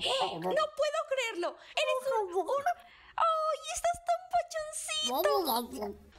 ¡No puedo creerlo! ¡Eres un... un... ¡Ay, estás tan pachoncito!